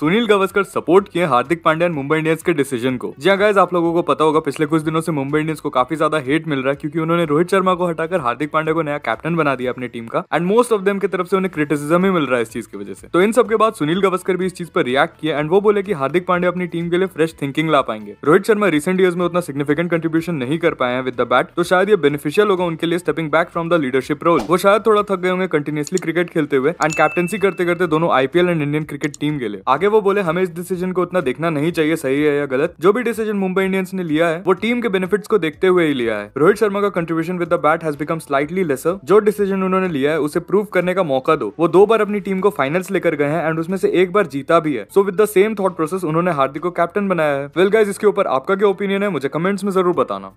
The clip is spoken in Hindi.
सुनील गावस्कर सपोर्ट किए हार्दिक पांड्या मुंबई इंडियंस के डिसीजन को जी गाइज हाँ आप लोगों को पता होगा पिछले कुछ दिनों से मुंबई इंडियंस को काफी ज्यादा हेट मिल रहा है क्योंकि उन्होंने रोहित शर्मा को हटाकर हार्दिक पांड्या को नया कैप्टन बना दिया अपनी टीम का एंड मोस्ट ऑफ देम की तरफ से उन्हें क्रिटिसिज्म ही मिल रहा है इस चीज की वजह से तो इन सब के बाद सुनील गावस्कर भी इस चीज पर रिएक्ट किया एंड वो बोले की हार्दिक पांड्या अपनी टीम के लिए फ्रेश थिंकिंग ला पाएंगे रोहित शर्मा रिसेंट ईयर में उतना सिग्निफिकेंट कंट्रीब्यूशन नहीं कर पाए हैं विद द बैट तो शायद ये बेनिफिशियल होगा उनके लिए stepping back from the leadership role वो शायद थोड़ा थक गए होंगे कंटिन्यूसली क्रिकेट खेलते हुए एंड कैप्टनसी करते करते दोनों IPL and Indian cricket team के लिए आगे आगे वो बोले हमें इस डिसीजन को उतना देखना नहीं चाहिए सही है या गलत जो भी डिसीजन मुंबई इंडियंस ने लिया है वो टीम के बेनिफिट्स को देखते हुए ही लिया है रोहित शर्मा का contribution with the bat has become slightly lesser जो डिसीजन उन्होंने लिया है उसे प्रूव करने का मौका दो वो दो बार अपनी टीम को फाइनल्स लेकर गए हैं एंड उसमें से एक बार जीता भी है so with the same thought process उन्होंने हार्दिक को कैप्टन बनाया है वेल well, गाइज इसके ऊपर आपका क्या ओपिनियन है मुझे कमेंट्स में जरूर बताना